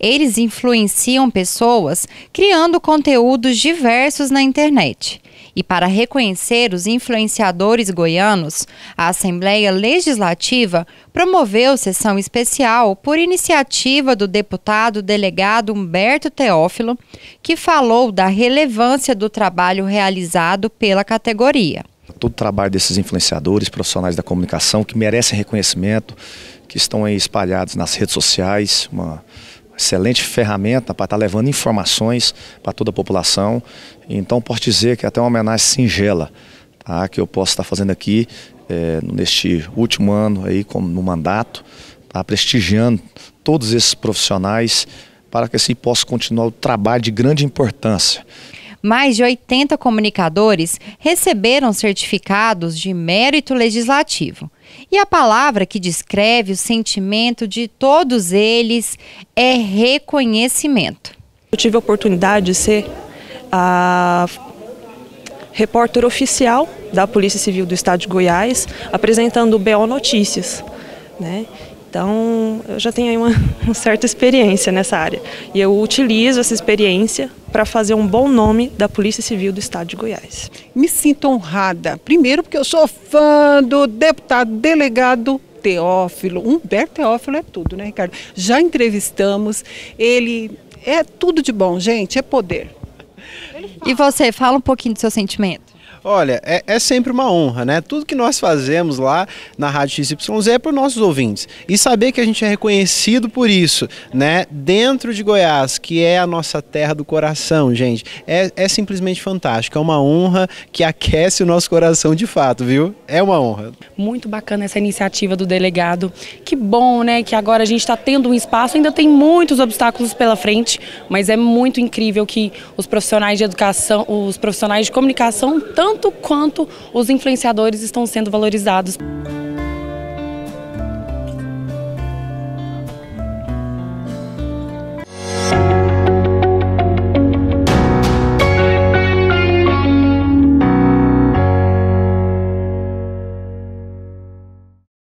Eles influenciam pessoas criando conteúdos diversos na internet. E para reconhecer os influenciadores goianos, a Assembleia Legislativa promoveu sessão especial por iniciativa do deputado delegado Humberto Teófilo, que falou da relevância do trabalho realizado pela categoria. Todo o trabalho desses influenciadores, profissionais da comunicação, que merecem reconhecimento, que estão aí espalhados nas redes sociais, uma excelente ferramenta para estar tá levando informações para toda a população. Então, posso dizer que é até uma homenagem singela tá, que eu posso estar tá fazendo aqui é, neste último ano aí como no mandato, tá, prestigiando todos esses profissionais para que assim possa continuar o trabalho de grande importância. Mais de 80 comunicadores receberam certificados de mérito legislativo. E a palavra que descreve o sentimento de todos eles é reconhecimento. Eu tive a oportunidade de ser a repórter oficial da Polícia Civil do Estado de Goiás, apresentando o BO Notícias. Né? Então, eu já tenho uma, uma certa experiência nessa área. E eu utilizo essa experiência para fazer um bom nome da Polícia Civil do Estado de Goiás. Me sinto honrada, primeiro porque eu sou fã do deputado delegado Teófilo. Humberto Teófilo é tudo, né, Ricardo? Já entrevistamos, ele é tudo de bom, gente, é poder. E você, fala um pouquinho do seu sentimento. Olha, é, é, sempre uma honra, né? Tudo que nós fazemos lá na Rádio XYZ é para os nossos ouvintes. E saber que a gente é reconhecido por isso, né? Dentro de Goiás, que é a nossa terra do coração, gente, é, é simplesmente fantástico. É uma honra que aquece o nosso coração de fato, viu? É uma honra. Muito bacana essa iniciativa do delegado. Que bom, né? Que agora a gente está tendo um espaço. Ainda tem muitos obstáculos pela frente, mas é muito incrível que os profissionais de educação, os profissionais de comunicação, tão tanto quanto os influenciadores estão sendo valorizados.